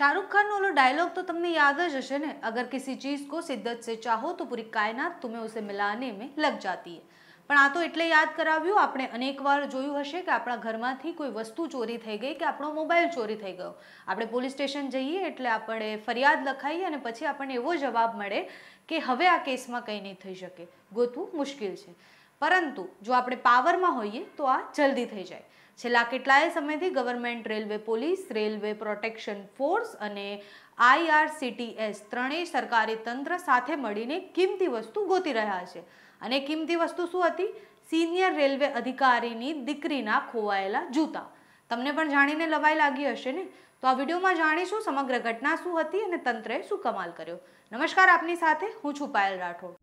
शाहरुख खान ઓલો ડાયલોગ તો તમને યાદ જ હશે ને અગર કિસી ચીઝ કો શિદ્દત સે ચાહો તો પૂરી કાયનાત તુમે ઉસે મિલાને મેં લગ જાતી હે પણ આ તો એટલે યાદ કરાવ્યું આપણે અનેકવાર જોયું હશે કે આપણા ઘરમાંથી કોઈ વસ્તુ ચોરી થઈ ગઈ કે આપણો મોબાઈલ ચોરી થઈ ગયો આપણે પોલીસ સ્ટેશન જઈએ એટલે આપણે ફરિયાદ લખાઈએ અને પછી આપણને એવો જવાબ મળે કે હવે આ કેસમાં કંઈ નહીં થઈ શકે ગોતવું મુશ્કેલ છે પરંતુ જો આપણે પાવરમાં હોઈએ તો આ જલ્દી થઈ જાય છેલ્લા કેટલાય સમયથી government railway police railway protection force અને આઈઆરસીટીએસ ત્રણેય સરકારી તંત્ર સાથે મળીને કિંમતી વસ્તુ ગોતી રહ્યા છે અને કિંમતી વસ્તુ શું હતી સિનિયર રેલવે અધિકારીની દીકરીના ખોવાયેલા જૂતા તમને પણ જાણીને લવાઈ લાગી હશે ને તો આ વિડીયોમાં જાણીશું સમગ્ર ઘટના શું હતી અને તંત્રએ શું કમાલ કર્યો નમસ્કાર આપની સાથે હું છું પાયલ રાઠોડ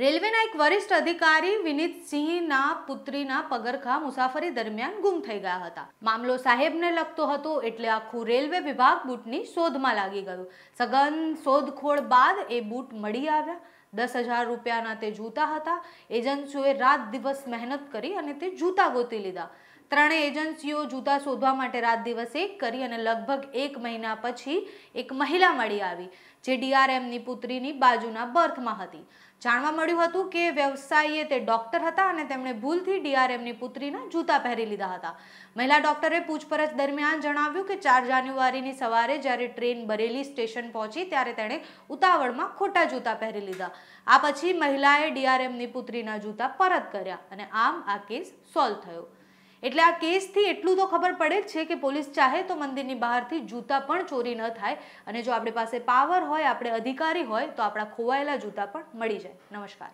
રેલવેના એક વરિષ્ઠ અધિકારી વિનીતસિંહના પુત્રીના પગરખા મુસાફરી દરમિયાન ગુમ થઈ ગયા હતા મામલો સાહેબને લગતો હતો એટલે આખું રેલવે વિભાગ બૂટની શોધમાં લાગી ગયું સઘન શોધખોળ બાદ એ બૂટ મળી આવ્યા દસ હજાર રૂપિયાના તે જૂતા હતા એજન્સીઓએ રાત દિવસ મહેનત કરી અને તે જૂતા ગોતી લીધા ત્રણેય એજન્સીઓ જૂતા શોધવા માટે રાત દિવસે કરી અને લગભગ એક મહિના પછી એક મહિલા મળી આવી જે ડીઆરએમની પુત્રીની બાજુના બર્થમાં હતી જાણવા મળ્યું હતું કે વ્યવસાયીએ તે ડોક્ટર હતા અને તેમણે ભૂલથી ડીઆરએમની પુત્રીના જૂતા પહેરી લીધા હતા મહિલા ડોક્ટરે પૂછપરછ દરમિયાન જણાવ્યું કે ચાર જાન્યુઆરીની સવારે જ્યારે ટ્રેન બરેલી સ્ટેશન પહોંચી ત્યારે તેણે ઉતાવળમાં ખોટા જૂતા પહેરી લીધા આ પછી મહિલાએ ડીઆરએમની પુત્રીના જૂતા પરત કર્યા અને આમ આ કેસ સોલ્વ થયો એટલે આ કેસથી એટલું તો ખબર પડે જ છે કે પોલીસ ચાહે તો મંદિરની બહારથી જૂતા પણ ચોરી ન થાય અને જો આપણી પાસે પાવર હોય આપણે અધિકારી હોય તો આપણા ખોવાયેલા જૂતા પણ મળી જાય નમસ્કાર